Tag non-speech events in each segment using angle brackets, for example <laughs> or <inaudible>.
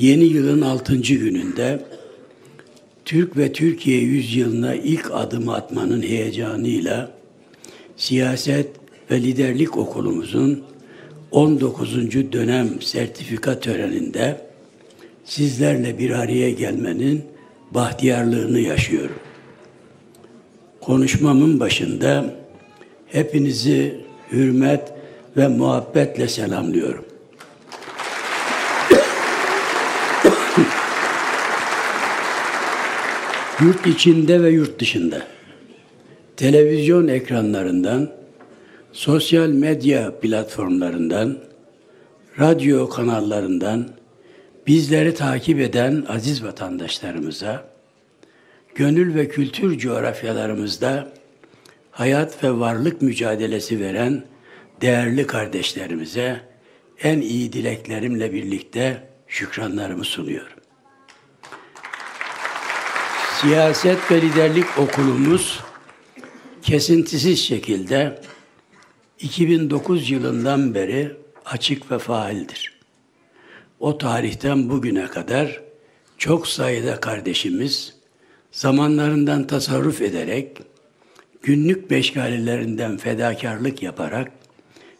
Yeni yılın altıncı gününde Türk ve Türkiye yüzyılına ilk adım atmanın heyecanıyla siyaset ve liderlik okulumuzun 19. dönem sertifika töreninde sizlerle bir araya gelmenin bahtiyarlığını yaşıyorum. Konuşmamın başında hepinizi hürmet ve muhabbetle selamlıyorum. Yurt içinde ve yurt dışında. Televizyon ekranlarından, sosyal medya platformlarından, radyo kanallarından bizleri takip eden aziz vatandaşlarımıza, gönül ve kültür coğrafyalarımızda hayat ve varlık mücadelesi veren değerli kardeşlerimize en iyi dileklerimle birlikte şükranlarımı sunuyorum. Siyaset ve Liderlik Okulumuz kesintisiz şekilde 2009 yılından beri açık ve faildir. O tarihten bugüne kadar çok sayıda kardeşimiz zamanlarından tasarruf ederek, günlük meşgalelerinden fedakarlık yaparak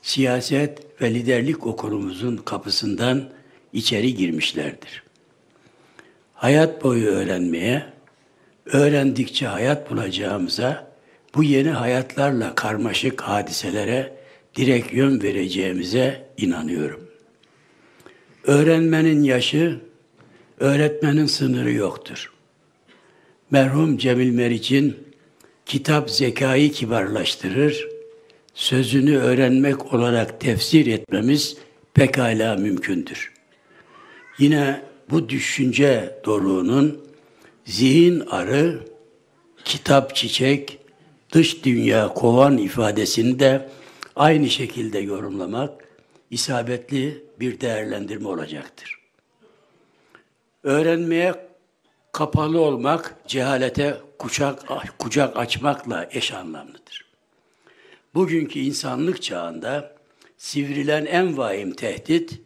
siyaset ve liderlik okulumuzun kapısından içeri girmişlerdir. Hayat boyu öğrenmeye, öğrendikçe hayat bulacağımıza, bu yeni hayatlarla karmaşık hadiselere direkt yön vereceğimize inanıyorum. Öğrenmenin yaşı, öğretmenin sınırı yoktur. Merhum Cemil Meriç'in kitap zekayı kibarlaştırır, sözünü öğrenmek olarak tefsir etmemiz pekala mümkündür. Yine bu düşünce doluğunun zihin arı, kitap çiçek, dış dünya kovan ifadesini de aynı şekilde yorumlamak isabetli bir değerlendirme olacaktır. Öğrenmeye kapalı olmak cehalete kucak kucak açmakla eş anlamlıdır. Bugünkü insanlık çağında sivrilen en vahim tehdit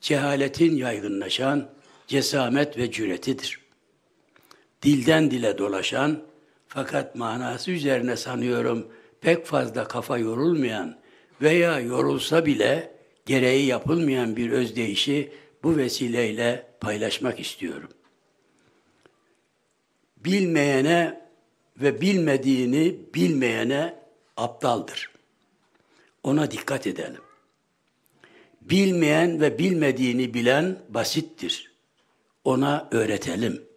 cehaletin yaygınlaşan cesamet ve cüretidir dilden dile dolaşan fakat manası üzerine sanıyorum pek fazla kafa yorulmayan veya yorulsa bile gereği yapılmayan bir özdeyişi bu vesileyle paylaşmak istiyorum. Bilmeyene ve bilmediğini bilmeyene aptaldır. Ona dikkat edelim. Bilmeyen ve bilmediğini bilen basittir. Ona öğretelim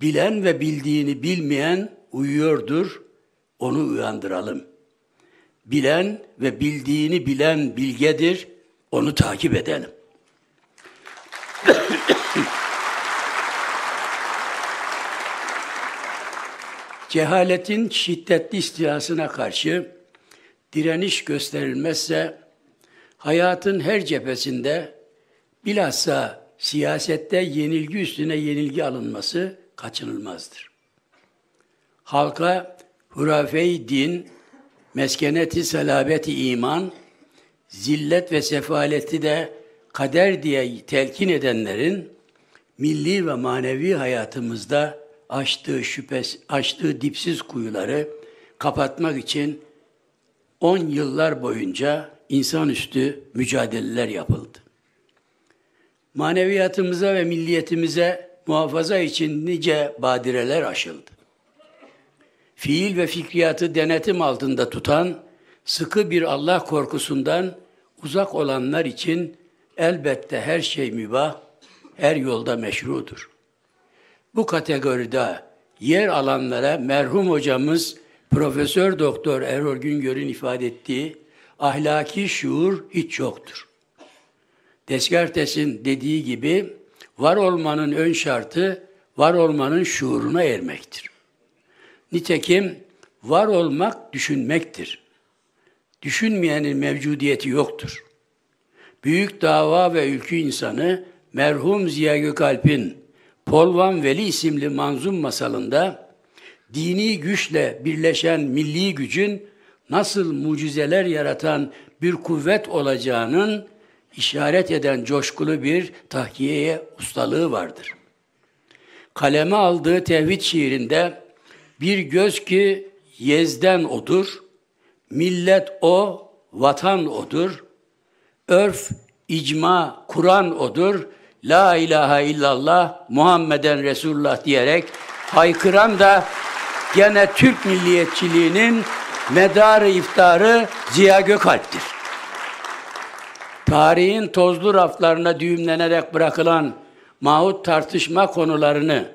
bilen ve bildiğini bilmeyen uyuyordur, onu uyandıralım. Bilen ve bildiğini bilen bilgedir, onu takip edelim. <coughs> Cehaletin şiddetli istilasına karşı direniş gösterilmezse hayatın her cephesinde bilhassa siyasette yenilgi üstüne yenilgi alınması kaçınılmazdır. Halka hurafey din, meskeneti selabeti iman, zillet ve sefaleti de kader diye telkin edenlerin milli ve manevi hayatımızda açtığı şüphes, açtığı dipsiz kuyuları kapatmak için 10 yıllar boyunca insanüstü mücadeleler yapıldı. Maneviyatımıza ve milliyetimize muhafaza için nice badireler aşıldı. Fiil ve fikriyatı denetim altında tutan, sıkı bir Allah korkusundan uzak olanlar için elbette her şey mübah, her yolda meşrudur. Bu kategoride yer alanlara merhum hocamız Profesör Doktor Erol Güngör'ün ifade ettiği ahlaki şuur hiç yoktur. Descartes'in dediği gibi Var olmanın ön şartı var olmanın şuuruna ermektir. Nitekim var olmak düşünmektir. Düşünmeyenin mevcudiyeti yoktur. Büyük dava ve ülkü insanı merhum Ziya Gökalp'in Polvan Veli isimli manzum masalında dini güçle birleşen milli gücün nasıl mucizeler yaratan bir kuvvet olacağının işaret eden coşkulu bir tahkiyeye ustalığı vardır. Kaleme aldığı tevhid şiirinde bir göz ki yezden odur, millet o, vatan odur, örf, icma, Kur'an odur, la ilahe illallah, Muhammeden Resulullah diyerek haykıran da gene Türk milliyetçiliğinin medarı iftarı Ziya Gökalp'tir tarihin tozlu raflarına düğümlenerek bırakılan mahut tartışma konularını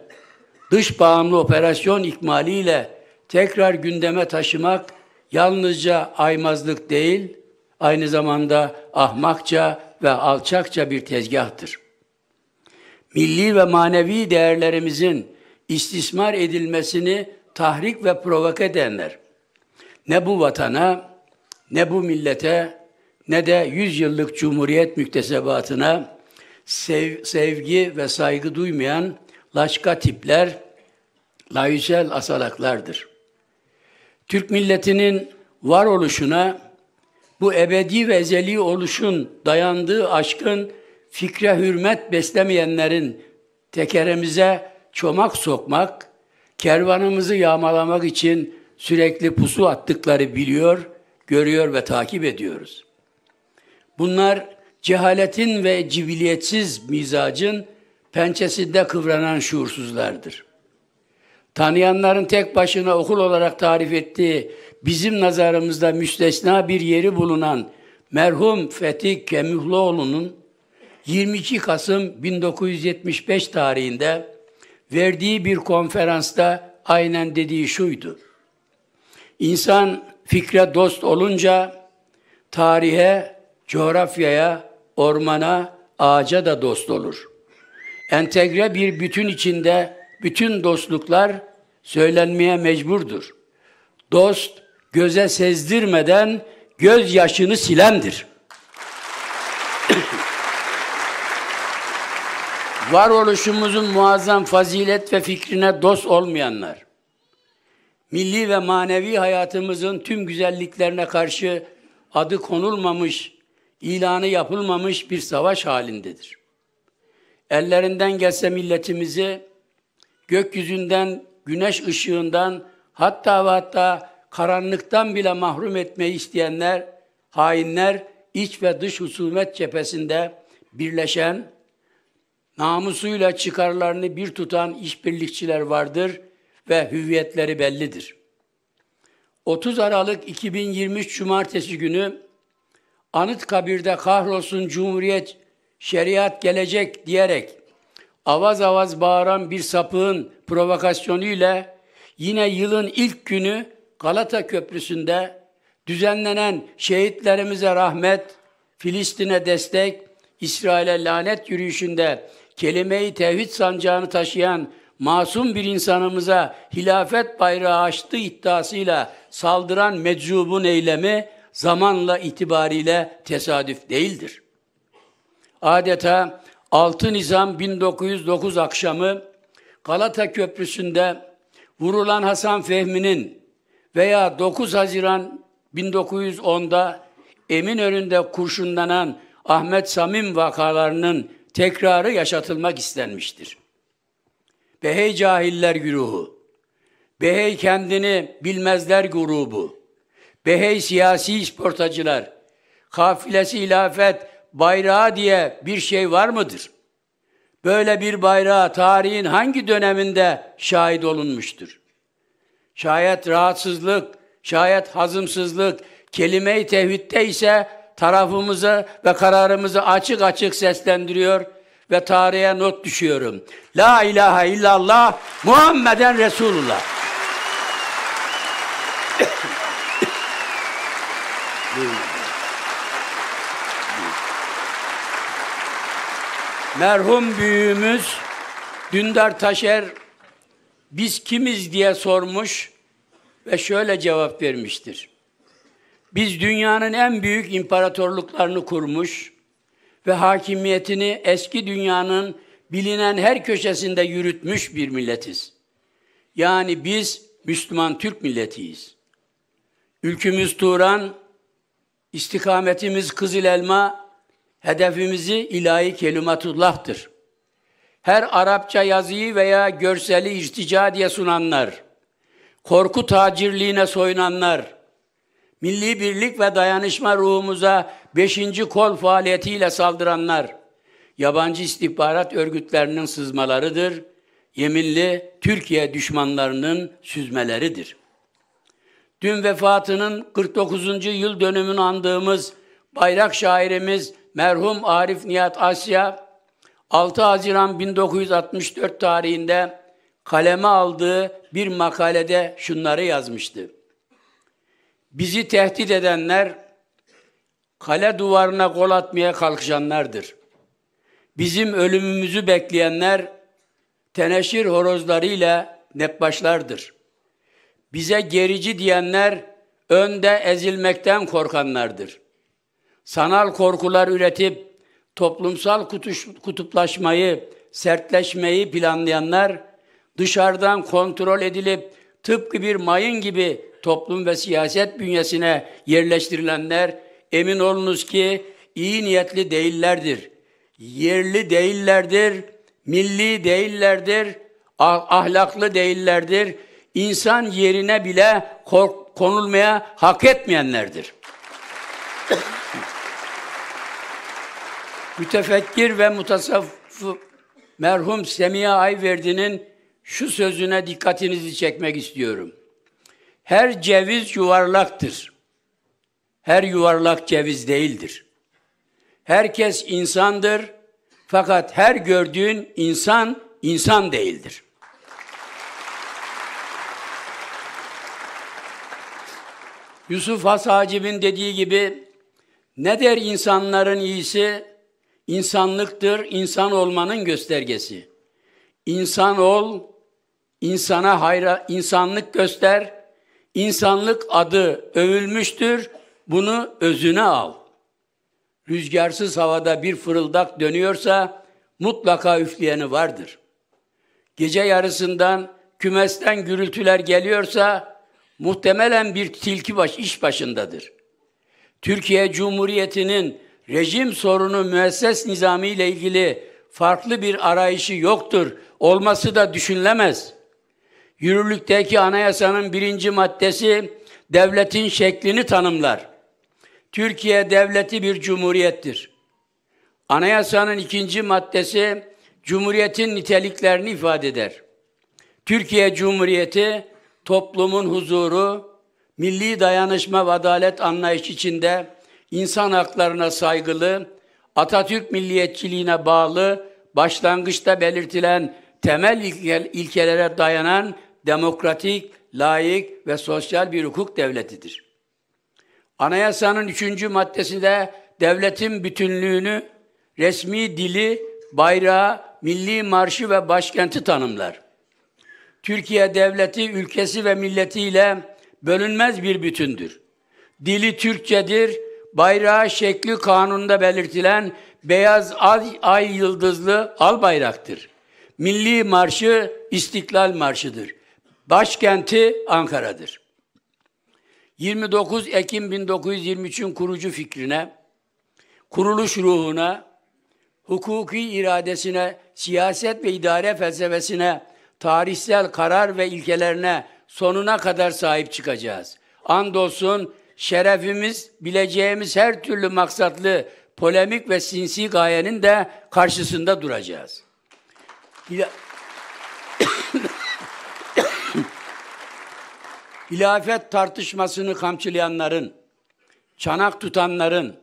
dış bağımlı operasyon ikmaliyle tekrar gündeme taşımak yalnızca aymazlık değil, aynı zamanda ahmakça ve alçakça bir tezgahtır. Milli ve manevi değerlerimizin istismar edilmesini tahrik ve provok edenler ne bu vatana, ne bu millete, ne de 100 yıllık Cumhuriyet müktesebatına sev, sevgi ve saygı duymayan laşka tipler, layüsel asalaklardır. Türk milletinin var oluşuna, bu ebedi ve ezeli oluşun dayandığı aşkın fikre hürmet beslemeyenlerin tekerimize çomak sokmak, kervanımızı yağmalamak için sürekli pusu attıkları biliyor, görüyor ve takip ediyoruz.'' Bunlar cehaletin ve cibiliyetsiz mizacın pençesinde kıvranan şuursuzlardır. Tanıyanların tek başına okul olarak tarif ettiği bizim nazarımızda müstesna bir yeri bulunan merhum Fethi Kemihloğlu'nun 22 Kasım 1975 tarihinde verdiği bir konferansta aynen dediği şuydu. İnsan fikre dost olunca tarihe coğrafyaya, ormana, ağaca da dost olur. Entegre bir bütün içinde bütün dostluklar söylenmeye mecburdur. Dost göze sezdirmeden göz yaşını silendir. <coughs> Varoluşumuzun muazzam fazilet ve fikrine dost olmayanlar, milli ve manevi hayatımızın tüm güzelliklerine karşı adı konulmamış ilanı yapılmamış bir savaş halindedir. Ellerinden gelse milletimizi gökyüzünden, güneş ışığından hatta ve hatta karanlıktan bile mahrum etmeyi isteyenler, hainler iç ve dış husumet cephesinde birleşen, namusuyla çıkarlarını bir tutan işbirlikçiler vardır ve hüviyetleri bellidir. 30 Aralık 2023 Cumartesi günü Anıt kabirde kahrolsun Cumhuriyet, şeriat gelecek diyerek avaz avaz bağıran bir sapığın provokasyonuyla yine yılın ilk günü Galata Köprüsü'nde düzenlenen şehitlerimize rahmet, Filistin'e destek, İsrail'e lanet yürüyüşünde kelimeyi tevhid sancağını taşıyan masum bir insanımıza hilafet bayrağı açtı iddiasıyla saldıran meczubun eylemi zamanla itibariyle tesadüf değildir. Adeta Altı Nizam 1909 akşamı Galata Köprüsü'nde vurulan Hasan Fehmi'nin veya 9 Haziran 1910'da Eminönü'nde kurşunlanan Ahmet Samim vakalarının tekrarı yaşatılmak istenmiştir. Behey cahiller güruhu, Behey kendini bilmezler grubu, behey siyasi isportacılar, kafilesi ilafet, bayrağı diye bir şey var mıdır? Böyle bir bayrağı tarihin hangi döneminde şahit olunmuştur? Şayet rahatsızlık, şayet hazımsızlık, kelime-i tevhidde ise tarafımızı ve kararımızı açık açık seslendiriyor ve tarihe not düşüyorum. La ilahe illallah Muhammeden Resulullah. Merhum büyüğümüz Dündar Taşer biz kimiz diye sormuş ve şöyle cevap vermiştir. Biz dünyanın en büyük imparatorluklarını kurmuş ve hakimiyetini eski dünyanın bilinen her köşesinde yürütmüş bir milletiz. Yani biz Müslüman Türk milletiyiz. Ülkümüz Turan İstikametimiz Kızıl Elma, hedefimizi ilahi kelimatullah'tır. Her Arapça yazıyı veya görseli irtica diye sunanlar, korku tacirliğine soyunanlar, milli birlik ve dayanışma ruhumuza beşinci kol faaliyetiyle saldıranlar, yabancı istihbarat örgütlerinin sızmalarıdır, yeminli Türkiye düşmanlarının süzmeleridir.'' Dün vefatının 49. yıl dönümünü andığımız bayrak şairimiz merhum Arif Nihat Asya 6 Haziran 1964 tarihinde kaleme aldığı bir makalede şunları yazmıştı. Bizi tehdit edenler kale duvarına kol atmaya kalkışanlardır. Bizim ölümümüzü bekleyenler teneşir horozlarıyla nepbaşlardır.'' Bize gerici diyenler önde ezilmekten korkanlardır. Sanal korkular üretip toplumsal kutuş, kutuplaşmayı, sertleşmeyi planlayanlar dışarıdan kontrol edilip tıpkı bir mayın gibi toplum ve siyaset bünyesine yerleştirilenler emin olunuz ki iyi niyetli değillerdir. Yerli değillerdir, milli değillerdir, ah, ahlaklı değillerdir, insan yerine bile kork, konulmaya hak etmeyenlerdir. <laughs> Mütefekkir ve mutasavvıf merhum Semiha Ayverdi'nin şu sözüne dikkatinizi çekmek istiyorum. Her ceviz yuvarlaktır. Her yuvarlak ceviz değildir. Herkes insandır. Fakat her gördüğün insan insan değildir. Yusuf Has Hacib'in dediği gibi ne der insanların iyisi? İnsanlıktır, insan olmanın göstergesi. İnsan ol, insana hayra, insanlık göster. İnsanlık adı övülmüştür, bunu özüne al. Rüzgarsız havada bir fırıldak dönüyorsa mutlaka üfleyeni vardır. Gece yarısından kümesten gürültüler geliyorsa muhtemelen bir tilki baş iş başındadır. Türkiye Cumhuriyeti'nin rejim sorunu müesses nizami ile ilgili farklı bir arayışı yoktur. Olması da düşünülemez. Yürürlükteki anayasanın birinci maddesi devletin şeklini tanımlar. Türkiye devleti bir cumhuriyettir. Anayasanın ikinci maddesi cumhuriyetin niteliklerini ifade eder. Türkiye Cumhuriyeti toplumun huzuru, milli dayanışma ve adalet anlayış içinde insan haklarına saygılı, Atatürk milliyetçiliğine bağlı, başlangıçta belirtilen temel ilkelere dayanan demokratik, layık ve sosyal bir hukuk devletidir. Anayasanın üçüncü maddesinde devletin bütünlüğünü, resmi dili, bayrağı, milli marşı ve başkenti tanımlar. Türkiye devleti, ülkesi ve milletiyle bölünmez bir bütündür. Dili Türkçedir, bayrağı şekli kanunda belirtilen beyaz ay, ay yıldızlı al bayraktır. Milli marşı İstiklal Marşı'dır. Başkenti Ankara'dır. 29 Ekim 1923'ün kurucu fikrine, kuruluş ruhuna, hukuki iradesine, siyaset ve idare felsefesine tarihsel karar ve ilkelerine sonuna kadar sahip çıkacağız. Andolsun şerefimiz, bileceğimiz her türlü maksatlı polemik ve sinsi gayenin de karşısında duracağız. <coughs> Hilafet tartışmasını kamçılayanların, çanak tutanların,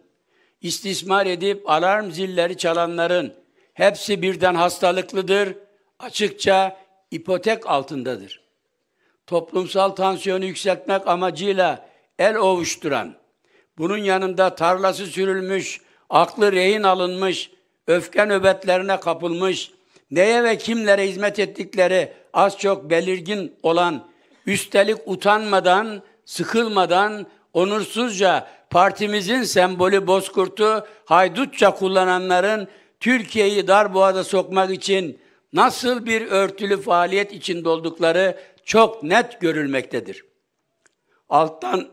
istismar edip alarm zilleri çalanların hepsi birden hastalıklıdır, açıkça ipotek altındadır. Toplumsal tansiyonu yükseltmek amacıyla el ovuşturan, bunun yanında tarlası sürülmüş, aklı rehin alınmış, öfke nöbetlerine kapılmış, neye ve kimlere hizmet ettikleri az çok belirgin olan, üstelik utanmadan, sıkılmadan, onursuzca partimizin sembolü bozkurtu haydutça kullananların Türkiye'yi darboğaza sokmak için nasıl bir örtülü faaliyet içinde oldukları çok net görülmektedir. Alttan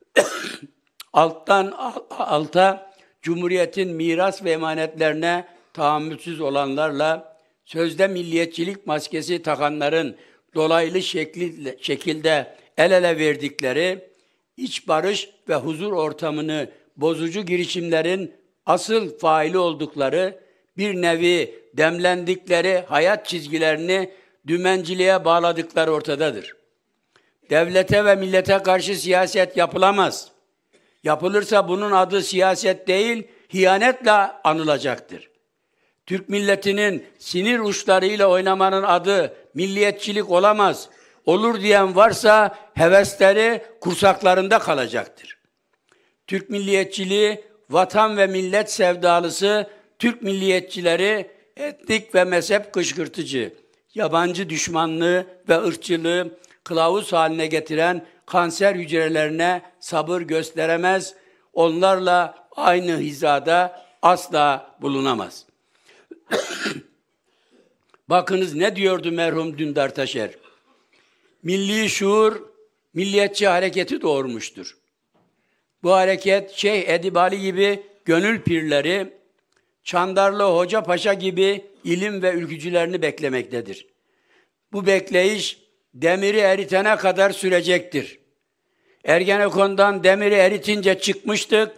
<coughs> alttan alta Cumhuriyet'in miras ve emanetlerine tahammülsüz olanlarla sözde milliyetçilik maskesi takanların dolaylı şekli, şekilde el ele verdikleri iç barış ve huzur ortamını bozucu girişimlerin asıl faili oldukları bir nevi demlendikleri hayat çizgilerini dümenciliğe bağladıkları ortadadır. Devlete ve millete karşı siyaset yapılamaz. Yapılırsa bunun adı siyaset değil, hiyanetle anılacaktır. Türk milletinin sinir uçlarıyla oynamanın adı milliyetçilik olamaz. Olur diyen varsa hevesleri kursaklarında kalacaktır. Türk milliyetçiliği vatan ve millet sevdalısı Türk milliyetçileri etnik ve mezhep kışkırtıcı, yabancı düşmanlığı ve ırkçılığı kılavuz haline getiren kanser hücrelerine sabır gösteremez, onlarla aynı hizada asla bulunamaz. <coughs> Bakınız ne diyordu merhum Dündar Taşer. Milli şuur, milliyetçi hareketi doğurmuştur. Bu hareket Şeyh Edibali gibi gönül pirleri, Çandarlı Hoca Paşa gibi ilim ve ülkücülerini beklemektedir. Bu bekleyiş demiri eritene kadar sürecektir. Ergenekon'dan demiri eritince çıkmıştık.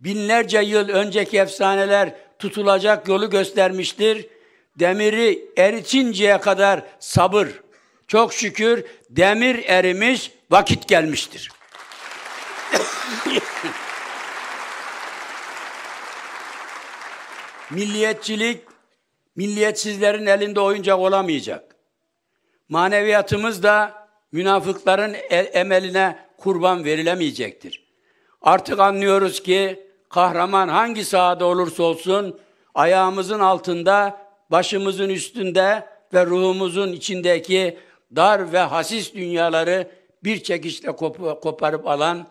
Binlerce yıl önceki efsaneler tutulacak yolu göstermiştir. Demiri eritinceye kadar sabır. Çok şükür demir erimiş, vakit gelmiştir. <laughs> Milliyetçilik milliyetsizlerin elinde oyuncak olamayacak. Maneviyatımız da münafıkların e, emeline kurban verilemeyecektir. Artık anlıyoruz ki kahraman hangi sahada olursa olsun ayağımızın altında, başımızın üstünde ve ruhumuzun içindeki dar ve hasis dünyaları bir çekişle koparıp alan,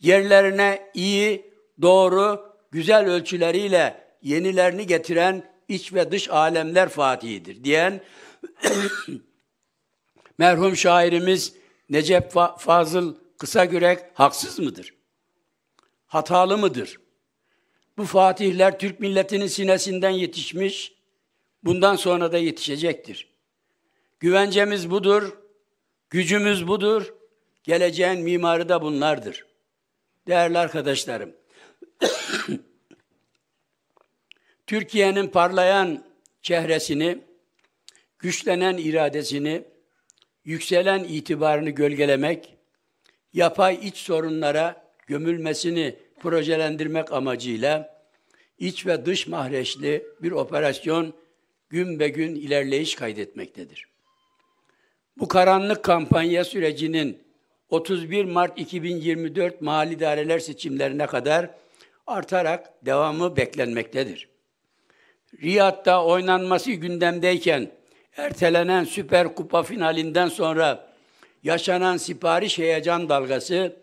yerlerine iyi, doğru, güzel ölçüleriyle yenilerini getiren iç ve dış alemler fatihidir diyen <clears throat> merhum şairimiz Necep Fazıl Kısa Kısagürek haksız mıdır? Hatalı mıdır? Bu fatihler Türk milletinin sinesinden yetişmiş, bundan sonra da yetişecektir. Güvencemiz budur, gücümüz budur, geleceğin mimarı da bunlardır. Değerli arkadaşlarım, <clears throat> Türkiye'nin parlayan çehresini, güçlenen iradesini, yükselen itibarını gölgelemek, yapay iç sorunlara gömülmesini projelendirmek amacıyla iç ve dış mahreçli bir operasyon gün be gün ilerleyiş kaydetmektedir. Bu karanlık kampanya sürecinin 31 Mart 2024 mahalli idareler seçimlerine kadar artarak devamı beklenmektedir. Riyad'da oynanması gündemdeyken ertelenen Süper Kupa finalinden sonra yaşanan sipariş heyecan dalgası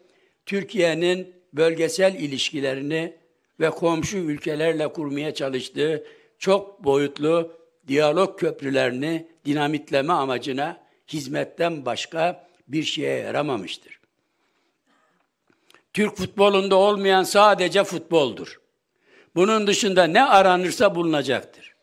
Türkiye'nin bölgesel ilişkilerini ve komşu ülkelerle kurmaya çalıştığı çok boyutlu diyalog köprülerini dinamitleme amacına hizmetten başka bir şeye yaramamıştır. Türk futbolunda olmayan sadece futboldur. Bunun dışında ne aranırsa bulunacaktır.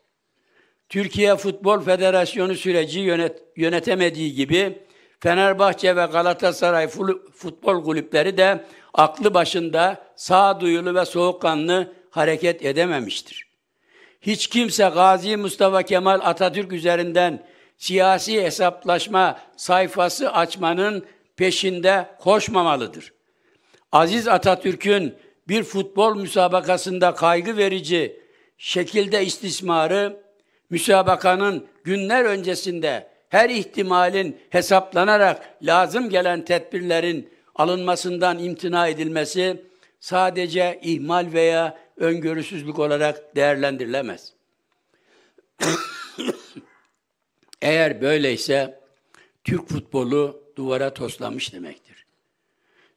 Türkiye Futbol Federasyonu süreci yönet, yönetemediği gibi Fenerbahçe ve Galatasaray futbol kulüpleri de aklı başında sağduyulu ve soğukkanlı hareket edememiştir. Hiç kimse Gazi Mustafa Kemal Atatürk üzerinden siyasi hesaplaşma sayfası açmanın peşinde koşmamalıdır. Aziz Atatürk'ün bir futbol müsabakasında kaygı verici şekilde istismarı, müsabakanın günler öncesinde her ihtimalin hesaplanarak lazım gelen tedbirlerin alınmasından imtina edilmesi sadece ihmal veya öngörüsüzlük olarak değerlendirilemez. <coughs> Eğer böyleyse Türk futbolu duvara toslamış demek.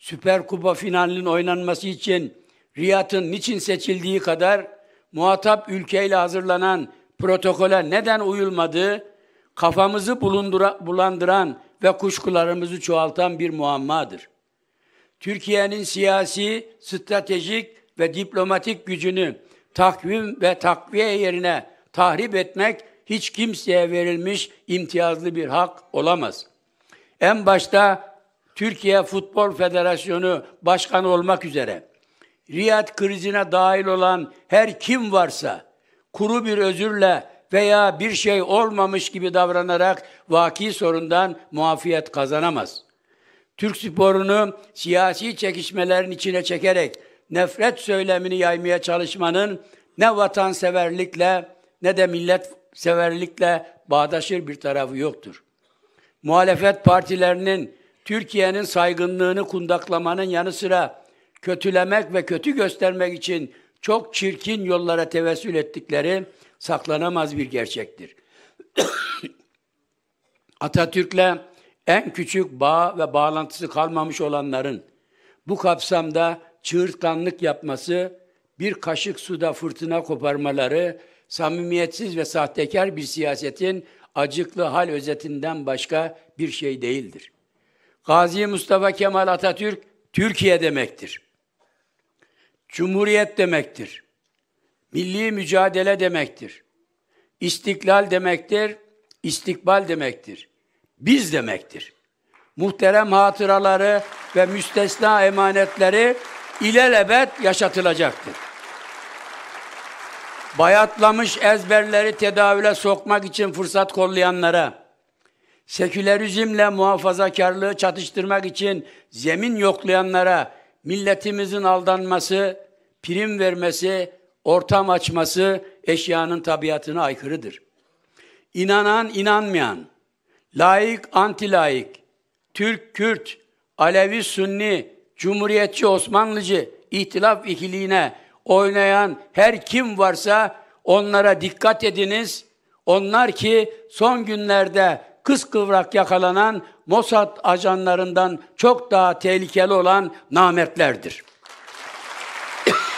Süper Kupa finalinin oynanması için Riyad'ın niçin seçildiği kadar muhatap ülkeyle hazırlanan protokole neden uyulmadığı kafamızı bulandıran ve kuşkularımızı çoğaltan bir muammadır. Türkiye'nin siyasi, stratejik ve diplomatik gücünü takvim ve takviye yerine tahrip etmek hiç kimseye verilmiş imtiyazlı bir hak olamaz. En başta Türkiye Futbol Federasyonu Başkanı olmak üzere Riyad krizine dahil olan her kim varsa kuru bir özürle veya bir şey olmamış gibi davranarak vaki sorundan muafiyet kazanamaz. Türk sporunu siyasi çekişmelerin içine çekerek nefret söylemini yaymaya çalışmanın ne vatanseverlikle ne de milletseverlikle bağdaşır bir tarafı yoktur. Muhalefet partilerinin Türkiye'nin saygınlığını kundaklamanın yanı sıra kötülemek ve kötü göstermek için çok çirkin yollara tevessül ettikleri saklanamaz bir gerçektir. <coughs> Atatürk'le en küçük bağ ve bağlantısı kalmamış olanların bu kapsamda çığırtkanlık yapması, bir kaşık suda fırtına koparmaları, samimiyetsiz ve sahtekar bir siyasetin acıklı hal özetinden başka bir şey değildir. Gazi Mustafa Kemal Atatürk Türkiye demektir. Cumhuriyet demektir. Milli mücadele demektir. İstiklal demektir, İstikbal demektir. Biz demektir. Muhterem hatıraları ve müstesna emanetleri ilelebet yaşatılacaktır. Bayatlamış ezberleri tedavüle sokmak için fırsat kollayanlara, sekülerizmle muhafazakarlığı çatıştırmak için zemin yoklayanlara milletimizin aldanması, prim vermesi, ortam açması eşyanın tabiatına aykırıdır. İnanan, inanmayan, layık, antilayık, Türk, Kürt, Alevi, Sünni, Cumhuriyetçi, Osmanlıcı, ihtilaf ikiliğine oynayan her kim varsa onlara dikkat ediniz. Onlar ki son günlerde kıskıvrak yakalanan Mossad ajanlarından çok daha tehlikeli olan namertlerdir. <coughs>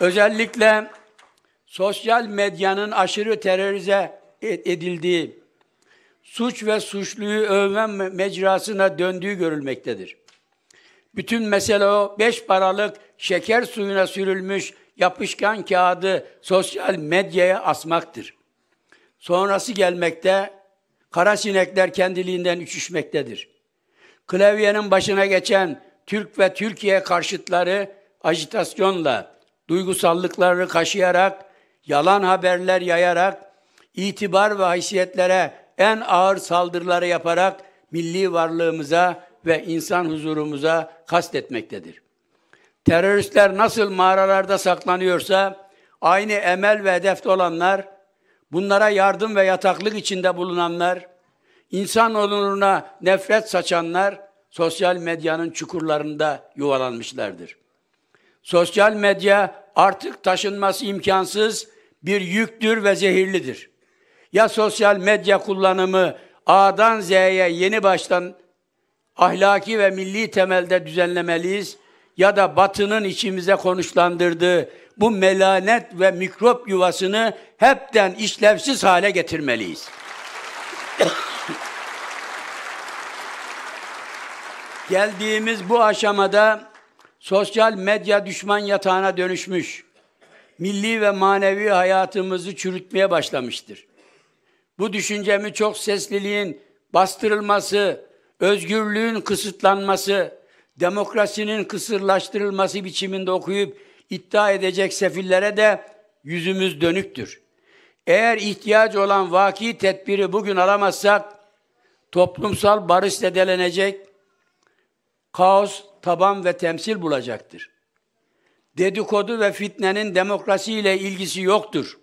Özellikle sosyal medyanın aşırı terörize e- edildiği, suç ve suçluyu övme mecrasına döndüğü görülmektedir. Bütün mesele o beş paralık şeker suyuna sürülmüş yapışkan kağıdı sosyal medyaya asmaktır. Sonrası gelmekte, kara sinekler kendiliğinden uçuşmaktadır. Klavyenin başına geçen Türk ve Türkiye karşıtları ajitasyonla, duygusallıklarını kaşıyarak, yalan haberler yayarak, itibar ve haysiyetlere en ağır saldırıları yaparak milli varlığımıza ve insan huzurumuza kastetmektedir teröristler nasıl mağaralarda saklanıyorsa aynı emel ve hedefte olanlar, bunlara yardım ve yataklık içinde bulunanlar, insan onuruna nefret saçanlar sosyal medyanın çukurlarında yuvalanmışlardır. Sosyal medya artık taşınması imkansız bir yüktür ve zehirlidir. Ya sosyal medya kullanımı A'dan Z'ye yeni baştan ahlaki ve milli temelde düzenlemeliyiz ya da batının içimize konuşlandırdığı bu melanet ve mikrop yuvasını hepten işlevsiz hale getirmeliyiz. <coughs> Geldiğimiz bu aşamada sosyal medya düşman yatağına dönüşmüş, milli ve manevi hayatımızı çürütmeye başlamıştır. Bu düşüncemi çok sesliliğin bastırılması, özgürlüğün kısıtlanması, demokrasinin kısırlaştırılması biçiminde okuyup iddia edecek sefillere de yüzümüz dönüktür. Eğer ihtiyaç olan vaki tedbiri bugün alamazsak toplumsal barış zedelenecek, kaos, taban ve temsil bulacaktır. Dedikodu ve fitnenin demokrasiyle ilgisi yoktur.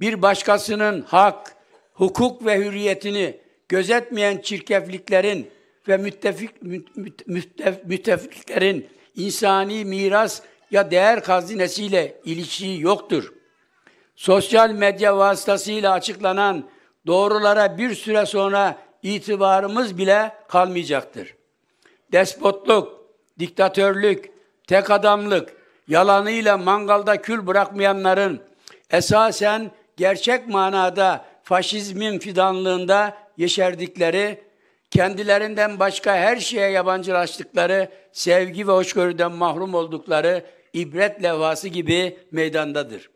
Bir başkasının hak, hukuk ve hürriyetini gözetmeyen çirkefliklerin ve müttefik, müttefiklerin insani miras ya değer hazinesiyle ilişiği yoktur. Sosyal medya vasıtasıyla açıklanan doğrulara bir süre sonra itibarımız bile kalmayacaktır. Despotluk, diktatörlük, tek adamlık, yalanıyla mangalda kül bırakmayanların esasen gerçek manada faşizmin fidanlığında yeşerdikleri kendilerinden başka her şeye yabancılaştıkları, sevgi ve hoşgörüden mahrum oldukları ibret levhası gibi meydandadır.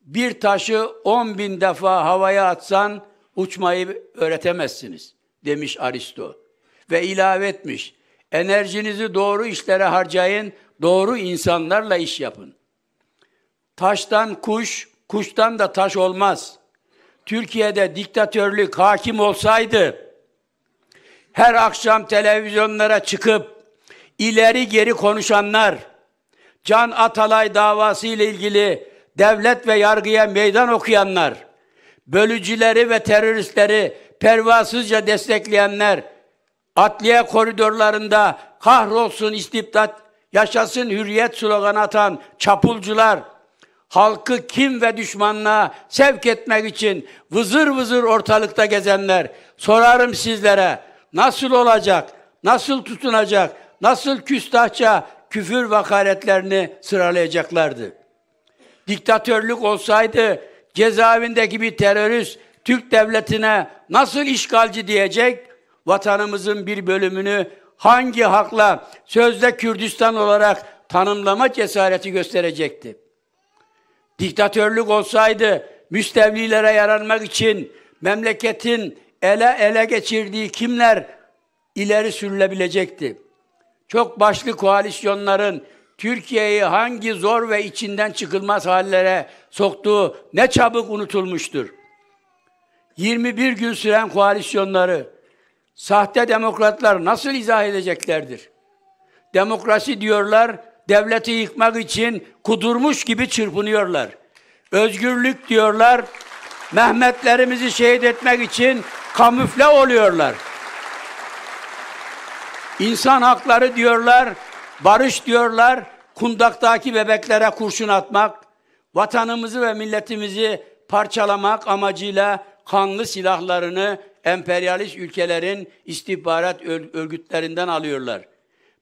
Bir taşı on bin defa havaya atsan uçmayı öğretemezsiniz demiş Aristo. Ve ilave etmiş, enerjinizi doğru işlere harcayın, doğru insanlarla iş yapın. Taştan kuş, kuştan da taş olmaz. Türkiye'de diktatörlük hakim olsaydı her akşam televizyonlara çıkıp ileri geri konuşanlar, Can Atalay davası ile ilgili devlet ve yargıya meydan okuyanlar, bölücüleri ve teröristleri pervasızca destekleyenler, atliye koridorlarında kahrolsun istibdat, yaşasın hürriyet sloganı atan çapulcular, halkı kim ve düşmanlığa sevk etmek için vızır vızır ortalıkta gezenler, sorarım sizlere, nasıl olacak, nasıl tutunacak, nasıl küstahça küfür vakaretlerini sıralayacaklardı. Diktatörlük olsaydı cezaevindeki bir terörist Türk devletine nasıl işgalci diyecek, vatanımızın bir bölümünü hangi hakla sözde Kürdistan olarak tanımlama cesareti gösterecekti. Diktatörlük olsaydı müstevlilere yaranmak için memleketin ele ele geçirdiği kimler ileri sürülebilecekti? Çok başlı koalisyonların Türkiye'yi hangi zor ve içinden çıkılmaz hallere soktuğu ne çabuk unutulmuştur. 21 gün süren koalisyonları sahte demokratlar nasıl izah edeceklerdir? Demokrasi diyorlar, devleti yıkmak için kudurmuş gibi çırpınıyorlar. Özgürlük diyorlar, Mehmetlerimizi şehit etmek için kamufle oluyorlar. İnsan hakları diyorlar, barış diyorlar, kundaktaki bebeklere kurşun atmak, vatanımızı ve milletimizi parçalamak amacıyla kanlı silahlarını emperyalist ülkelerin istihbarat örgütlerinden alıyorlar.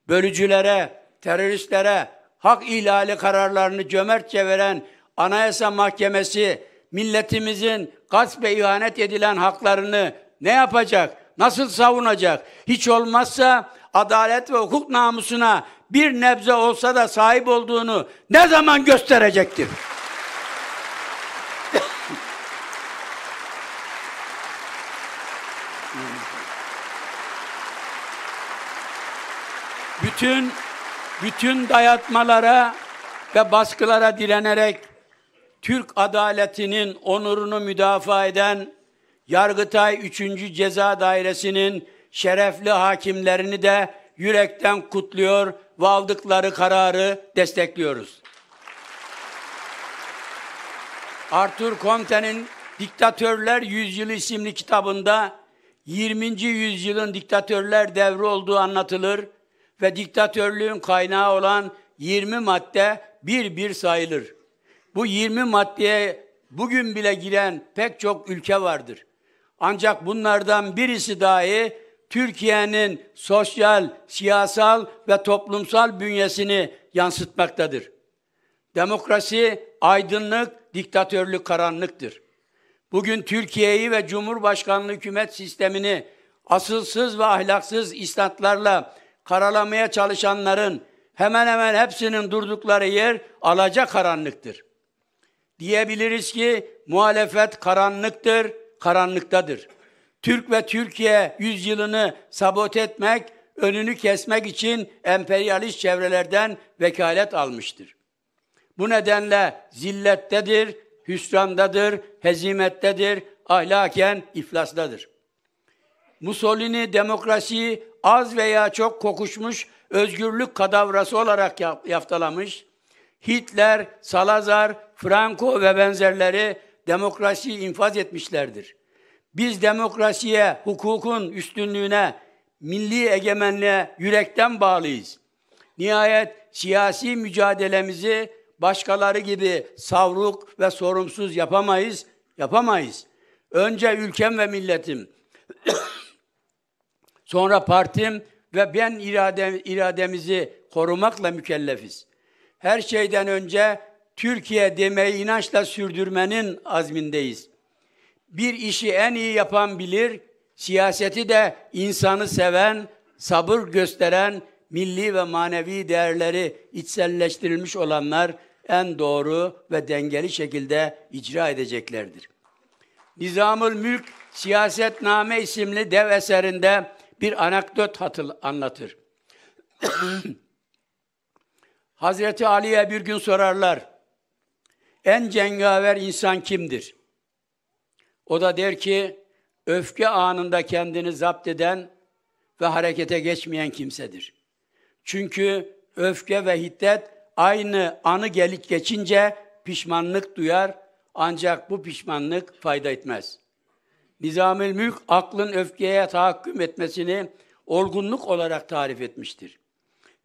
Bölücülere, teröristlere hak ihlali kararlarını cömertçe veren Anayasa Mahkemesi milletimizin gasp ve ihanet edilen haklarını ne yapacak? Nasıl savunacak? Hiç olmazsa adalet ve hukuk namusuna bir nebze olsa da sahip olduğunu ne zaman gösterecektir? bütün bütün dayatmalara ve baskılara direnerek Türk adaletinin onurunu müdafaa eden Yargıtay 3. Ceza Dairesi'nin şerefli hakimlerini de yürekten kutluyor ve aldıkları kararı destekliyoruz. Arthur Comte'nin Diktatörler Yüzyılı isimli kitabında 20. yüzyılın diktatörler devri olduğu anlatılır ve diktatörlüğün kaynağı olan 20 madde bir bir sayılır. Bu 20 maddeye bugün bile giren pek çok ülke vardır. Ancak bunlardan birisi dahi Türkiye'nin sosyal, siyasal ve toplumsal bünyesini yansıtmaktadır. Demokrasi aydınlık, diktatörlük karanlıktır. Bugün Türkiye'yi ve Cumhurbaşkanlığı hükümet sistemini asılsız ve ahlaksız istatlarla karalamaya çalışanların hemen hemen hepsinin durdukları yer alaca karanlıktır. Diyebiliriz ki muhalefet karanlıktır, karanlıktadır. Türk ve Türkiye yüzyılını sabot etmek, önünü kesmek için emperyalist çevrelerden vekalet almıştır. Bu nedenle zillettedir, hüsrandadır, hezimettedir, ahlaken iflasdadır. Mussolini demokrasiyi az veya çok kokuşmuş özgürlük kadavrası olarak yaftalamış. Hitler, Salazar, Franco ve benzerleri demokrasiyi infaz etmişlerdir. Biz demokrasiye, hukukun üstünlüğüne, milli egemenliğe yürekten bağlıyız. Nihayet siyasi mücadelemizi başkaları gibi savruk ve sorumsuz yapamayız, yapamayız. Önce ülkem ve milletim, <coughs> sonra partim ve ben irade, irademizi korumakla mükellefiz. Her şeyden önce Türkiye demeyi inançla sürdürmenin azmindeyiz. Bir işi en iyi yapan bilir, siyaseti de insanı seven, sabır gösteren, milli ve manevi değerleri içselleştirilmiş olanlar en doğru ve dengeli şekilde icra edeceklerdir. Nizamül Mülk Siyasetname isimli dev eserinde bir anekdot hatıl anlatır. <clears throat> Hazreti Ali'ye bir gün sorarlar en cengaver insan kimdir? O da der ki öfke anında kendini zapt eden ve harekete geçmeyen kimsedir. Çünkü öfke ve hiddet aynı anı gelip geçince pişmanlık duyar ancak bu pişmanlık fayda etmez. Nizamül Mülk aklın öfkeye tahakküm etmesini olgunluk olarak tarif etmiştir.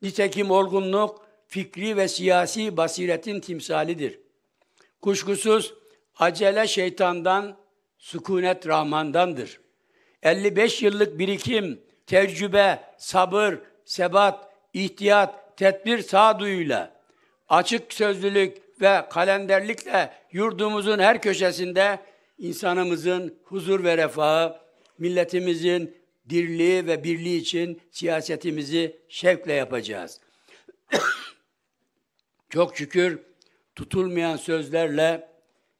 Nitekim olgunluk fikri ve siyasi basiretin timsalidir. Kuşkusuz acele şeytandan, sükunet Rahman'dandır. 55 yıllık birikim, tecrübe, sabır, sebat, ihtiyat, tedbir sağduyuyla, açık sözlülük ve kalenderlikle yurdumuzun her köşesinde insanımızın huzur ve refahı, milletimizin dirliği ve birliği için siyasetimizi şevkle yapacağız. <coughs> Çok şükür tutulmayan sözlerle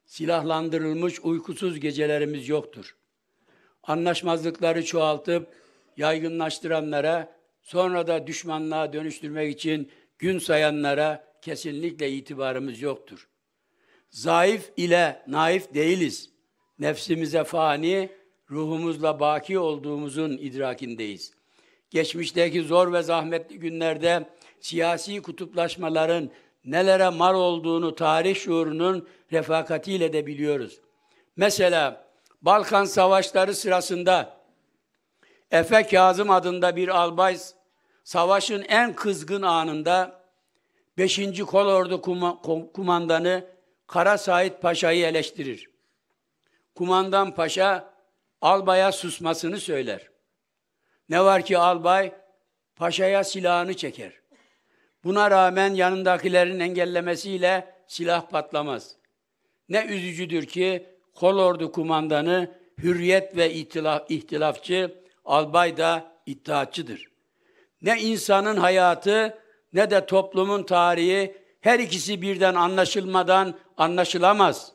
silahlandırılmış uykusuz gecelerimiz yoktur. Anlaşmazlıkları çoğaltıp yaygınlaştıranlara, sonra da düşmanlığa dönüştürmek için gün sayanlara kesinlikle itibarımız yoktur. Zayıf ile naif değiliz. Nefsimize fani, ruhumuzla baki olduğumuzun idrakindeyiz. Geçmişteki zor ve zahmetli günlerde siyasi kutuplaşmaların nelere mal olduğunu tarih şuurunun refakatiyle de biliyoruz. Mesela Balkan Savaşları sırasında Efe Kazım adında bir albay savaşın en kızgın anında 5. Kolordu kumandanı Kara Said Paşa'yı eleştirir. Kumandan Paşa albaya susmasını söyler. Ne var ki albay paşaya silahını çeker. Buna rağmen yanındakilerin engellemesiyle silah patlamaz. Ne üzücüdür ki kolordu kumandanı hürriyet ve ihtilaf, ihtilafçı, albay da iddiaçıdır. Ne insanın hayatı ne de toplumun tarihi her ikisi birden anlaşılmadan anlaşılamaz.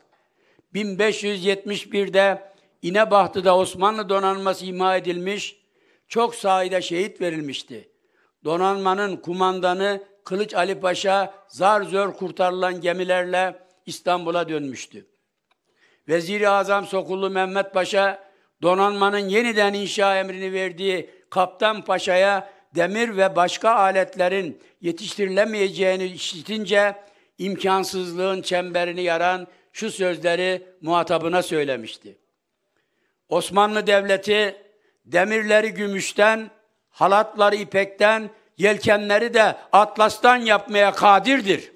1571'de İnebahtı'da Osmanlı donanması imha edilmiş, çok sayıda şehit verilmişti. Donanmanın kumandanı Kılıç Ali Paşa zar zor kurtarılan gemilerle İstanbul'a dönmüştü. Veziri Azam Sokullu Mehmet Paşa donanmanın yeniden inşa emrini verdiği Kaptan Paşa'ya demir ve başka aletlerin yetiştirilemeyeceğini işitince imkansızlığın çemberini yaran şu sözleri muhatabına söylemişti. Osmanlı Devleti demirleri gümüşten, halatları ipekten yelkenleri de atlastan yapmaya kadirdir.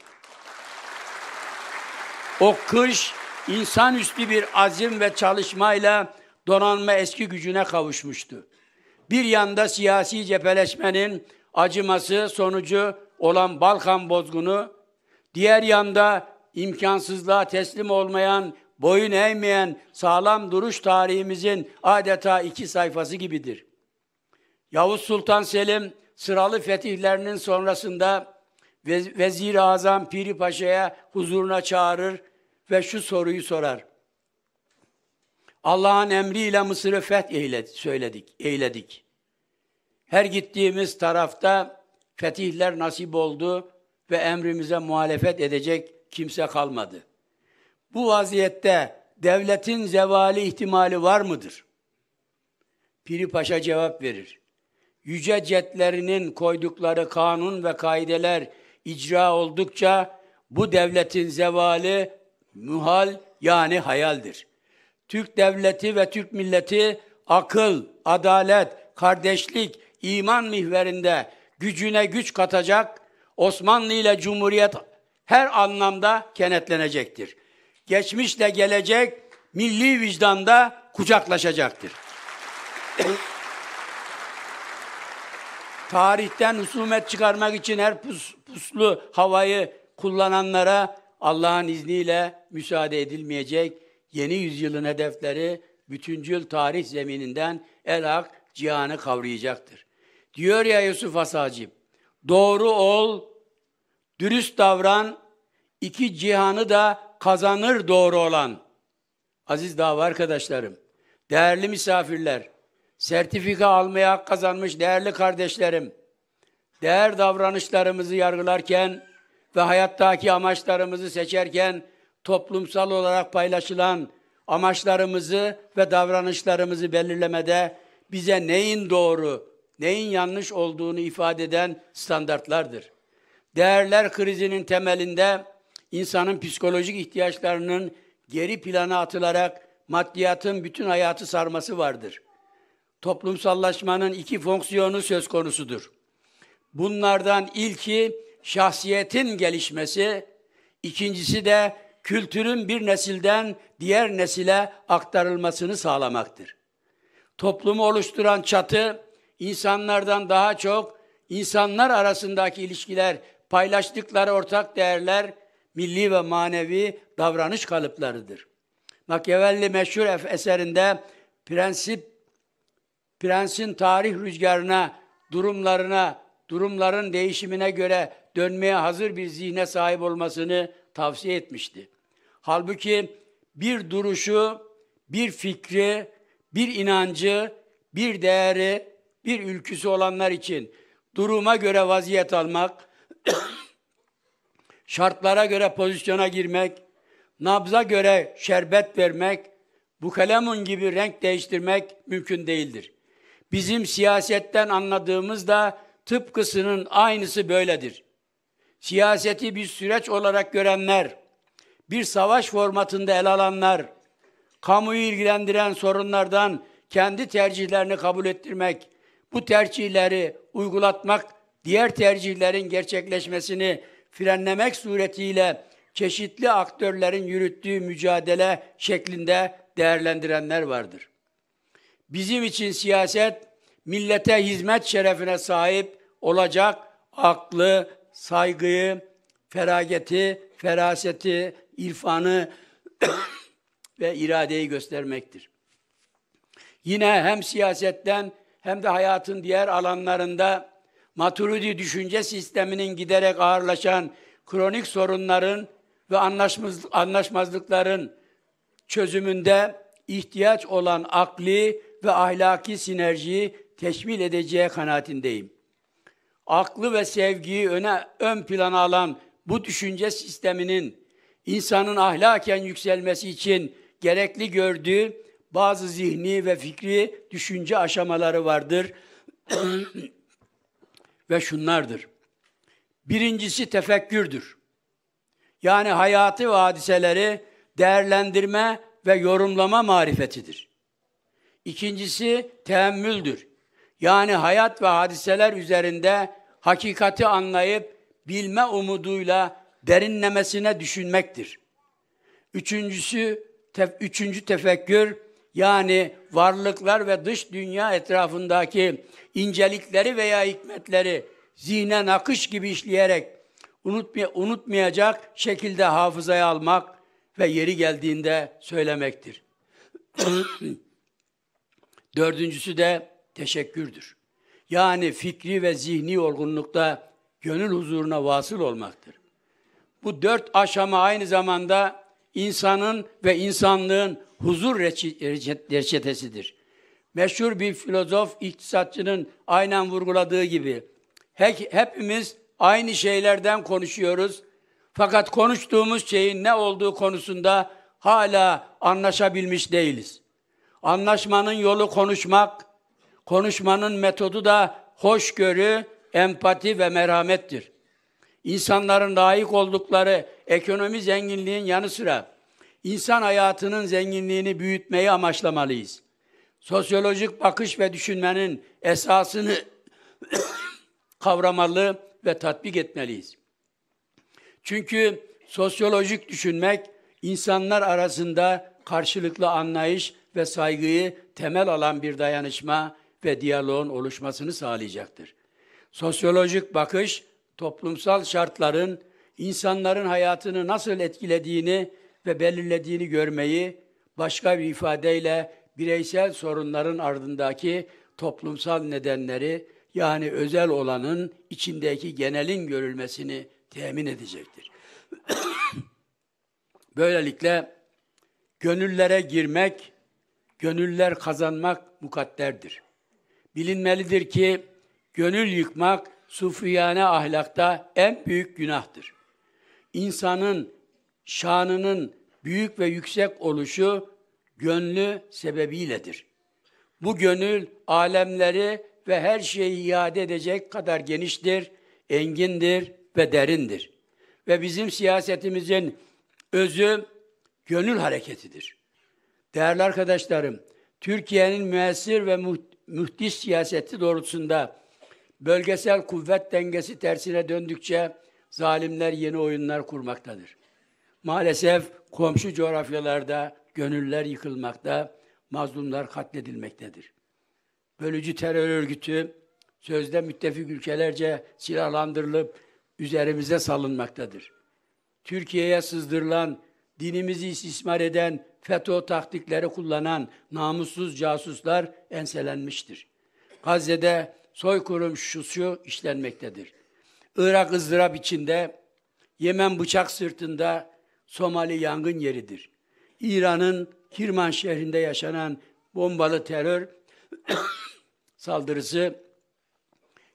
O kış insanüstü bir azim ve çalışmayla donanma eski gücüne kavuşmuştu. Bir yanda siyasi cepheleşmenin acıması sonucu olan Balkan bozgunu, diğer yanda imkansızlığa teslim olmayan, boyun eğmeyen sağlam duruş tarihimizin adeta iki sayfası gibidir. Yavuz Sultan Selim sıralı fetihlerinin sonrasında Vezir-i Azam Piri Paşa'ya huzuruna çağırır ve şu soruyu sorar. Allah'ın emriyle Mısır'ı feth söyledik, eyledik. Her gittiğimiz tarafta fetihler nasip oldu ve emrimize muhalefet edecek kimse kalmadı. Bu vaziyette devletin zevali ihtimali var mıdır? Piri Paşa cevap verir yüce cetlerinin koydukları kanun ve kaideler icra oldukça bu devletin zevali muhal yani hayaldir. Türk devleti ve Türk milleti akıl, adalet, kardeşlik, iman mihverinde gücüne güç katacak, Osmanlı ile Cumhuriyet her anlamda kenetlenecektir. Geçmişle gelecek milli vicdanda kucaklaşacaktır. Tarihten husumet çıkarmak için her pus, puslu havayı kullananlara Allah'ın izniyle müsaade edilmeyecek. Yeni yüzyılın hedefleri bütüncül tarih zemininden el hak cihanı kavrayacaktır. Diyor ya Yusuf Asacip, doğru ol, dürüst davran, iki cihanı da kazanır doğru olan. Aziz dava arkadaşlarım, değerli misafirler, sertifika almaya hak kazanmış değerli kardeşlerim, değer davranışlarımızı yargılarken ve hayattaki amaçlarımızı seçerken toplumsal olarak paylaşılan amaçlarımızı ve davranışlarımızı belirlemede bize neyin doğru, neyin yanlış olduğunu ifade eden standartlardır. Değerler krizinin temelinde insanın psikolojik ihtiyaçlarının geri plana atılarak maddiyatın bütün hayatı sarması vardır.'' toplumsallaşmanın iki fonksiyonu söz konusudur. Bunlardan ilki şahsiyetin gelişmesi, ikincisi de kültürün bir nesilden diğer nesile aktarılmasını sağlamaktır. Toplumu oluşturan çatı insanlardan daha çok insanlar arasındaki ilişkiler, paylaştıkları ortak değerler, milli ve manevi davranış kalıplarıdır. Machiavelli meşhur eserinde prensip prensin tarih rüzgarına, durumlarına, durumların değişimine göre dönmeye hazır bir zihne sahip olmasını tavsiye etmişti. Halbuki bir duruşu, bir fikri, bir inancı, bir değeri, bir ülküsü olanlar için duruma göre vaziyet almak, <clears throat> şartlara göre pozisyona girmek, nabza göre şerbet vermek, bu kalemun gibi renk değiştirmek mümkün değildir.'' Bizim siyasetten anladığımız da tıpkısının aynısı böyledir. Siyaseti bir süreç olarak görenler, bir savaş formatında ele alanlar, kamuyu ilgilendiren sorunlardan kendi tercihlerini kabul ettirmek, bu tercihleri uygulatmak, diğer tercihlerin gerçekleşmesini frenlemek suretiyle çeşitli aktörlerin yürüttüğü mücadele şeklinde değerlendirenler vardır. Bizim için siyaset millete hizmet şerefine sahip olacak aklı, saygıyı, ferageti, feraseti, irfanı <coughs> ve iradeyi göstermektir. Yine hem siyasetten hem de hayatın diğer alanlarında Maturidi düşünce sisteminin giderek ağırlaşan kronik sorunların ve anlaşmazlıkların çözümünde ihtiyaç olan akli ve ahlaki sinerjiyi teşmil edeceği kanaatindeyim. Aklı ve sevgiyi öne ön plana alan bu düşünce sisteminin insanın ahlaken yükselmesi için gerekli gördüğü bazı zihni ve fikri düşünce aşamaları vardır <clears throat> ve şunlardır. Birincisi tefekkürdür. Yani hayatı ve hadiseleri değerlendirme ve yorumlama marifetidir. İkincisi teemmüldür. Yani hayat ve hadiseler üzerinde hakikati anlayıp bilme umuduyla derinlemesine düşünmektir. Üçüncüsü, te, üçüncü tefekkür yani varlıklar ve dış dünya etrafındaki incelikleri veya hikmetleri zihne nakış gibi işleyerek unutmay unutmayacak şekilde hafızaya almak ve yeri geldiğinde söylemektir. <clears throat> Dördüncüsü de teşekkürdür. Yani fikri ve zihni olgunlukta gönül huzuruna vasıl olmaktır. Bu dört aşama aynı zamanda insanın ve insanlığın huzur reçetesidir. Meşhur bir filozof, iktisatçının aynen vurguladığı gibi hepimiz aynı şeylerden konuşuyoruz. Fakat konuştuğumuz şeyin ne olduğu konusunda hala anlaşabilmiş değiliz. Anlaşmanın yolu konuşmak, konuşmanın metodu da hoşgörü, empati ve merhamettir. İnsanların layık oldukları ekonomi zenginliğin yanı sıra insan hayatının zenginliğini büyütmeyi amaçlamalıyız. Sosyolojik bakış ve düşünmenin esasını <coughs> kavramalı ve tatbik etmeliyiz. Çünkü sosyolojik düşünmek insanlar arasında karşılıklı anlayış ve saygıyı temel alan bir dayanışma ve diyaloğun oluşmasını sağlayacaktır. Sosyolojik bakış, toplumsal şartların insanların hayatını nasıl etkilediğini ve belirlediğini görmeyi, başka bir ifadeyle bireysel sorunların ardındaki toplumsal nedenleri yani özel olanın içindeki genelin görülmesini temin edecektir. <coughs> Böylelikle gönüllere girmek gönüller kazanmak mukadderdir. Bilinmelidir ki gönül yıkmak sufiyane ahlakta en büyük günahtır. İnsanın şanının büyük ve yüksek oluşu gönlü sebebiyledir. Bu gönül alemleri ve her şeyi iade edecek kadar geniştir, engindir ve derindir. Ve bizim siyasetimizin özü gönül hareketidir. Değerli arkadaşlarım, Türkiye'nin müessir ve mühdis siyaseti doğrultusunda bölgesel kuvvet dengesi tersine döndükçe zalimler yeni oyunlar kurmaktadır. Maalesef komşu coğrafyalarda gönüller yıkılmakta, mazlumlar katledilmektedir. Bölücü terör örgütü sözde müttefik ülkelerce silahlandırılıp üzerimize salınmaktadır. Türkiye'ye sızdırılan dinimizi istismar eden, FETÖ taktikleri kullanan namussuz casuslar enselenmiştir. Gazze'de soykırım şusu işlenmektedir. Irak ızdırap içinde, Yemen bıçak sırtında, Somali yangın yeridir. İran'ın Kirman şehrinde yaşanan bombalı terör <coughs> saldırısı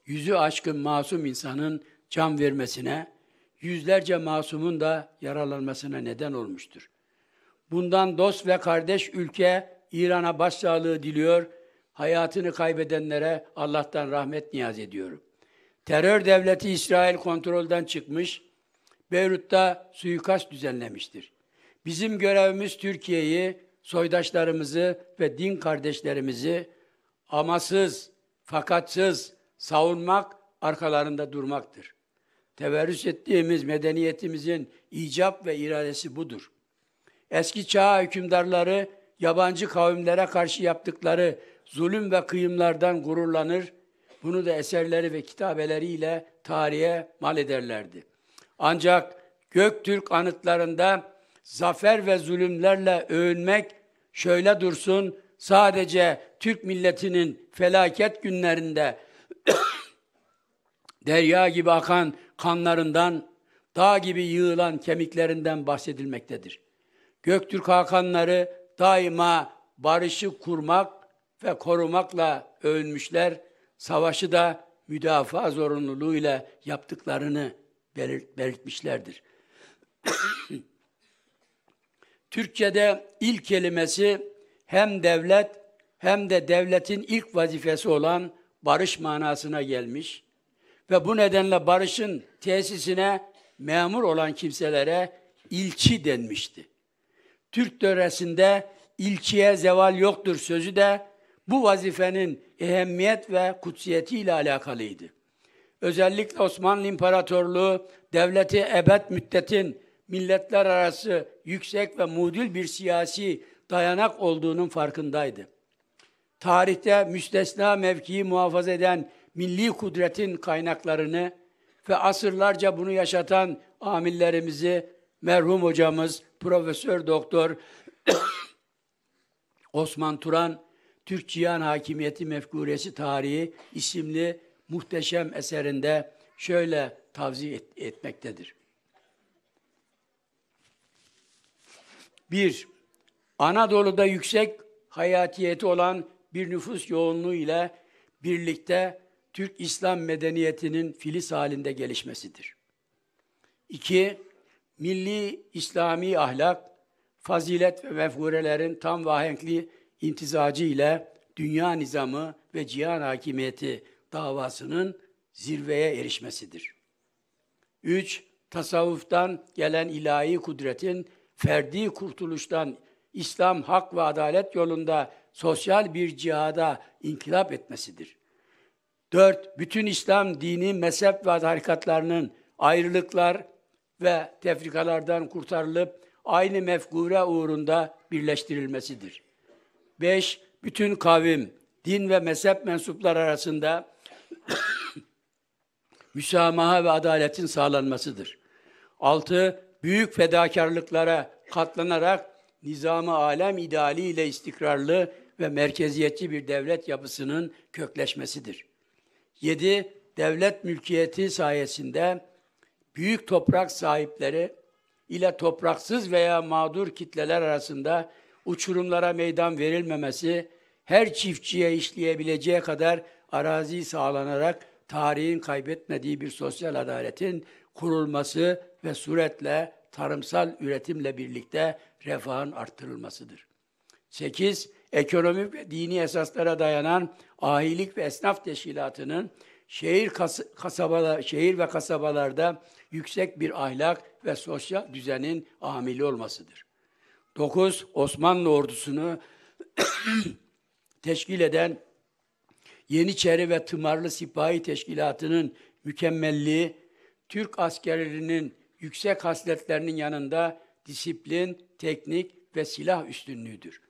yüzü aşkın masum insanın can vermesine, yüzlerce masumun da yaralanmasına neden olmuştur. Bundan dost ve kardeş ülke İran'a başsağlığı diliyor, hayatını kaybedenlere Allah'tan rahmet niyaz ediyorum. Terör devleti İsrail kontrolden çıkmış, Beyrut'ta suikast düzenlemiştir. Bizim görevimiz Türkiye'yi, soydaşlarımızı ve din kardeşlerimizi amasız, fakatsız savunmak, arkalarında durmaktır. Teverrüs ettiğimiz medeniyetimizin icap ve iradesi budur. Eski çağ hükümdarları yabancı kavimlere karşı yaptıkları zulüm ve kıyımlardan gururlanır, bunu da eserleri ve kitabeleriyle tarihe mal ederlerdi. Ancak Göktürk anıtlarında zafer ve zulümlerle övünmek şöyle dursun, sadece Türk milletinin felaket günlerinde <coughs> derya gibi akan kanlarından, dağ gibi yığılan kemiklerinden bahsedilmektedir. Göktürk Hakanları daima barışı kurmak ve korumakla övünmüşler, savaşı da müdafaa zorunluluğuyla yaptıklarını belirt belirtmişlerdir. <coughs> Türkçe'de ilk kelimesi hem devlet hem de devletin ilk vazifesi olan barış manasına gelmiş ve bu nedenle barışın tesisine memur olan kimselere ilçi denmişti. Türk töresinde ilçiye zeval yoktur sözü de bu vazifenin ehemmiyet ve kutsiyeti ile alakalıydı. Özellikle Osmanlı İmparatorluğu devleti ebed müddetin milletler arası yüksek ve mudil bir siyasi dayanak olduğunun farkındaydı. Tarihte müstesna mevkii muhafaza eden milli kudretin kaynaklarını ve asırlarca bunu yaşatan amillerimizi merhum hocamız Profesör Doktor <coughs> Osman Turan Türk Cihan Hakimiyeti Mefkuresi Tarihi isimli muhteşem eserinde şöyle tavsiye et, etmektedir. Bir, Anadolu'da yüksek hayatiyeti olan bir nüfus yoğunluğu ile birlikte Türk İslam medeniyetinin filiz halinde gelişmesidir. İki, milli İslami ahlak, fazilet ve mefhurelerin tam ve ahenkli imtizacı ile dünya nizamı ve cihan hakimiyeti davasının zirveye erişmesidir. Üç, tasavvuftan gelen ilahi kudretin ferdi kurtuluştan İslam hak ve adalet yolunda sosyal bir cihada inkılap etmesidir. Dört, bütün İslam dini, mezhep ve tarikatlarının ayrılıklar ve tefrikalardan kurtarılıp aynı mefkure uğrunda birleştirilmesidir. Beş, bütün kavim, din ve mezhep mensupları arasında <coughs> müsamaha ve adaletin sağlanmasıdır. Altı, büyük fedakarlıklara katlanarak nizamı alem idealiyle istikrarlı ve merkeziyetçi bir devlet yapısının kökleşmesidir.'' 7. Devlet mülkiyeti sayesinde büyük toprak sahipleri ile topraksız veya mağdur kitleler arasında uçurumlara meydan verilmemesi, her çiftçiye işleyebileceği kadar arazi sağlanarak tarihin kaybetmediği bir sosyal adaletin kurulması ve suretle tarımsal üretimle birlikte refahın arttırılmasıdır. 8. Ekonomik ve dini esaslara dayanan ahilik ve esnaf teşkilatının şehir kas kasabada, şehir ve kasabalarda yüksek bir ahlak ve sosyal düzenin amili olmasıdır. 9. Osmanlı ordusunu <clears throat> teşkil eden Yeniçeri ve Tımarlı Sipahi Teşkilatı'nın mükemmelliği, Türk askerlerinin yüksek hasletlerinin yanında disiplin, teknik ve silah üstünlüğüdür.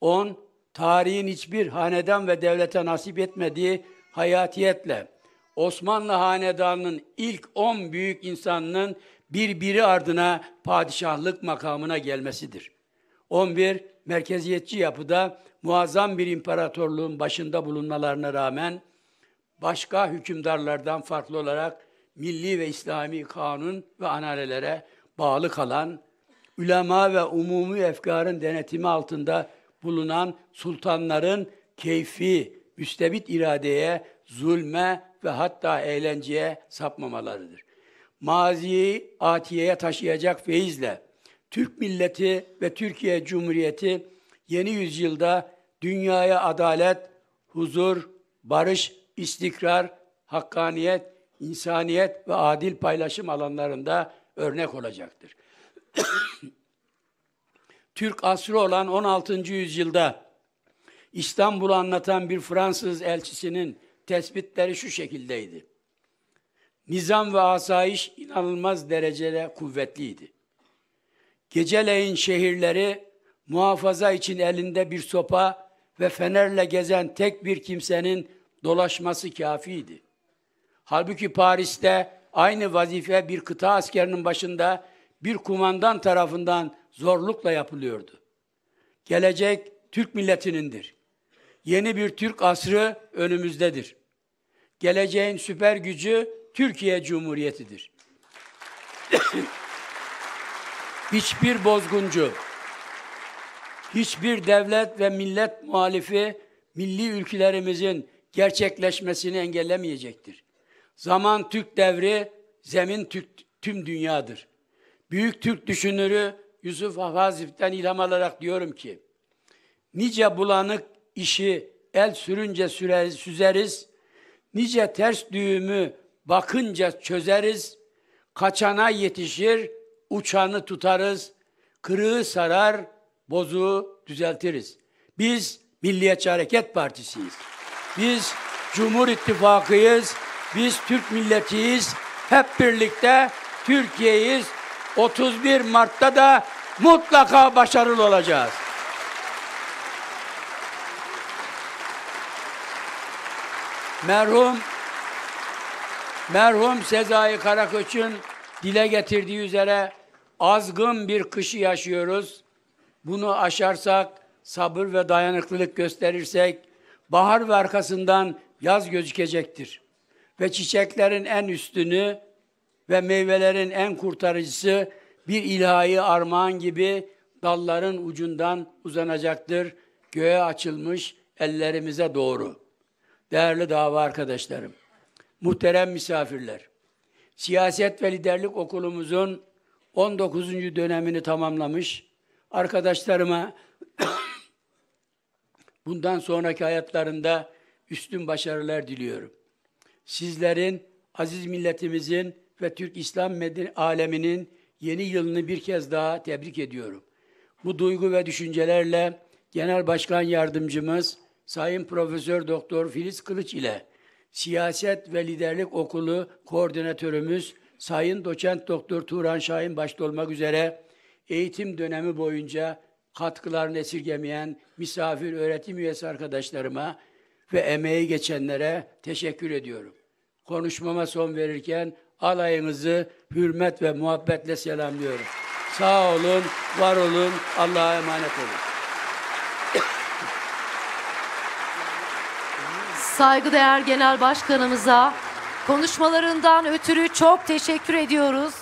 10. Tarihin hiçbir hanedan ve devlete nasip etmediği hayatiyetle Osmanlı hanedanının ilk 10 büyük insanının birbiri ardına padişahlık makamına gelmesidir. 11. Merkeziyetçi yapıda muazzam bir imparatorluğun başında bulunmalarına rağmen başka hükümdarlardan farklı olarak milli ve İslami kanun ve analelere bağlı kalan, ülema ve umumi efkarın denetimi altında bulunan sultanların keyfi, müstebit iradeye, zulme ve hatta eğlenceye sapmamalarıdır. Maziyi atiyeye taşıyacak feyizle Türk milleti ve Türkiye Cumhuriyeti yeni yüzyılda dünyaya adalet, huzur, barış, istikrar, hakkaniyet, insaniyet ve adil paylaşım alanlarında örnek olacaktır. <coughs> Türk asrı olan 16. yüzyılda İstanbul'u anlatan bir Fransız elçisinin tespitleri şu şekildeydi. Nizam ve asayiş inanılmaz derecede kuvvetliydi. Geceleyin şehirleri muhafaza için elinde bir sopa ve fenerle gezen tek bir kimsenin dolaşması kafiydi. Halbuki Paris'te aynı vazife bir kıta askerinin başında bir kumandan tarafından zorlukla yapılıyordu. Gelecek Türk milletinindir. Yeni bir Türk asrı önümüzdedir. Geleceğin süper gücü Türkiye Cumhuriyeti'dir. <coughs> hiçbir bozguncu, hiçbir devlet ve millet muhalifi milli ülkelerimizin gerçekleşmesini engellemeyecektir. Zaman Türk devri, zemin Türk, tüm dünyadır. Büyük Türk düşünürü Yusuf Havazif'ten ilham alarak diyorum ki, nice bulanık işi el sürünce süre, süzeriz, nice ters düğümü bakınca çözeriz, kaçana yetişir, uçanı tutarız, kırığı sarar, bozuğu düzeltiriz. Biz Milliyetçi Hareket Partisi'yiz. Biz Cumhur İttifakı'yız. Biz Türk milletiyiz. Hep birlikte Türkiye'yiz. 31 Mart'ta da mutlaka başarılı olacağız. Merhum merhum Sezai Karakoç'un dile getirdiği üzere azgın bir kışı yaşıyoruz. Bunu aşarsak, sabır ve dayanıklılık gösterirsek bahar ve arkasından yaz gözükecektir. Ve çiçeklerin en üstünü ve meyvelerin en kurtarıcısı bir ilahi armağan gibi dalların ucundan uzanacaktır göğe açılmış ellerimize doğru. Değerli dava arkadaşlarım, muhterem misafirler, siyaset ve liderlik okulumuzun 19. dönemini tamamlamış arkadaşlarıma <coughs> bundan sonraki hayatlarında üstün başarılar diliyorum. Sizlerin, aziz milletimizin ve Türk İslam aleminin yeni yılını bir kez daha tebrik ediyorum. Bu duygu ve düşüncelerle Genel Başkan Yardımcımız Sayın Profesör Doktor Filiz Kılıç ile Siyaset ve Liderlik Okulu Koordinatörümüz Sayın Doçent Doktor Turan Şahin başta olmak üzere eğitim dönemi boyunca katkılarını esirgemeyen misafir öğretim üyesi arkadaşlarıma ve emeği geçenlere teşekkür ediyorum. Konuşmama son verirken alayınızı hürmet ve muhabbetle selamlıyorum. Sağ olun, var olun, Allah'a emanet olun. Saygıdeğer Genel Başkanımıza konuşmalarından ötürü çok teşekkür ediyoruz.